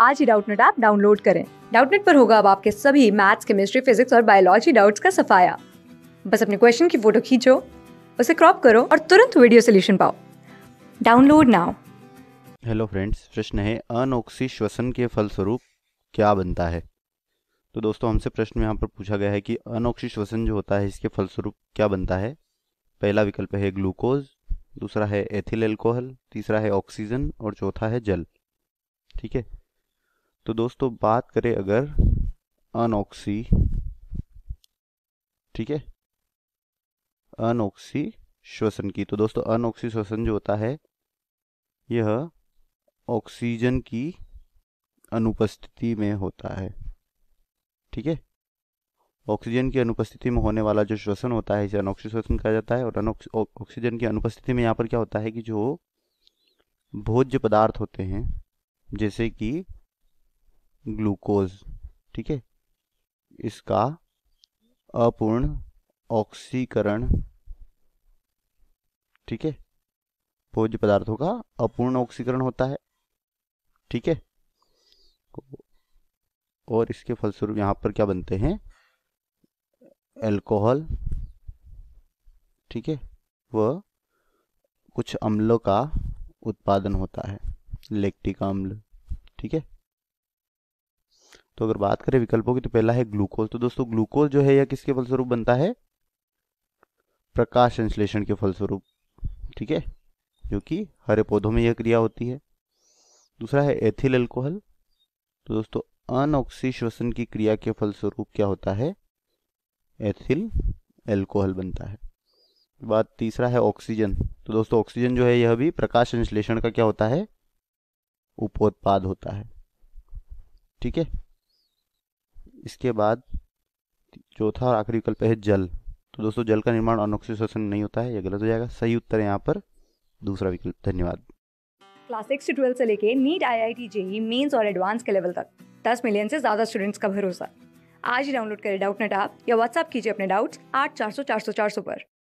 आज ही Doubtnut app download करें डाउटनेट पर होगा अब आपके सभी मैथ्स केमिस्ट्री फिजिक्स और बायोलॉजी डाउट्स का सफाया बस अपने क्वेश्चन की फोटो खींचो उसे क्रॉप करो और तुरंत वीडियो सोल्यूशन पाओ डाउनलोड नाउ हेलो फ्रेंड्स प्रश्न है अनोक्सी श्वसन के फलस्वरूप क्या बनता है तो दोस्तों हमसे प्रश्न यहाँ पर पूछा गया है कि अनोक्सी श्वसन जो होता है इसके फलस्वरूप क्या बनता है पहला विकल्प है ग्लूकोज दूसरा है एथिल एल्कोहल तीसरा है ऑक्सीजन और चौथा है जल ठीक है तो दोस्तों बात करें अगर अनोक्सी ठीक है अनोक्सी श्वसन की तो दोस्तों अनोक्सी श्वसन जो होता है यह ऑक्सीजन की अनुपस्थिति में होता है ठीक है ऑक्सीजन की अनुपस्थिति में होने वाला जो श्वसन होता है इसे अनोक्सी श्वसन कहा जाता है और ऑक्सीजन की अनुपस्थिति में यहाँ पर क्या होता है कि जो भोज्य पदार्थ होते हैं जैसे कि ग्लूकोज ठीक है इसका अपूर्ण ऑक्सीकरण ठीक है भोज्य पदार्थों का अपूर्ण ऑक्सीकरण होता है ठीक है और इसके फलस्वरूप यहाँ पर क्या बनते हैं एल्कोहल ठीक है वह कुछ अम्लों का उत्पादन होता है लेक्टिक अम्ल ठीक है तो अगर बात करें विकल्पों की तो पहला है ग्लूकोज तो दोस्तों ग्लूकोज जो है यह किसके फलस्वरूप बनता है प्रकाश संश्लेषण के फलस्वरूप ठीक है जो कि हरे पौधों में यह क्रिया होती है दूसरा है एथिल अल्कोहल तो दोस्तों अनऑक्सी श्वसन की क्रिया के फलस्वरूप क्या होता है एथिल एल्कोहल बनता है बात तीसरा है ऑक्सीजन तो दोस्तों ऑक्सीजन जो है यह भी प्रकाश संश्लेषण का क्या होता है उपोत्पाद होता है ठीक है इसके बाद चौथा और आखिरी विकल्प है जल तो दोस्तों जल का निर्माण शोषण नहीं होता है यह गलत हो जाएगा सही उत्तर यहाँ पर दूसरा विकल्प धन्यवाद क्लास सिक्स से ट्वेल्थ से लेके NEET I I T JEE Mains और एडवांस के लेवल तक दस मिलियन से ज्यादा स्टूडेंट्स का भरोसा आज ही डाउनलोड करें डाउट नेट आप या व्हाट्सअप कीजिए अपने डाउट्स आठ चार सौ चार सौ चार सौ पर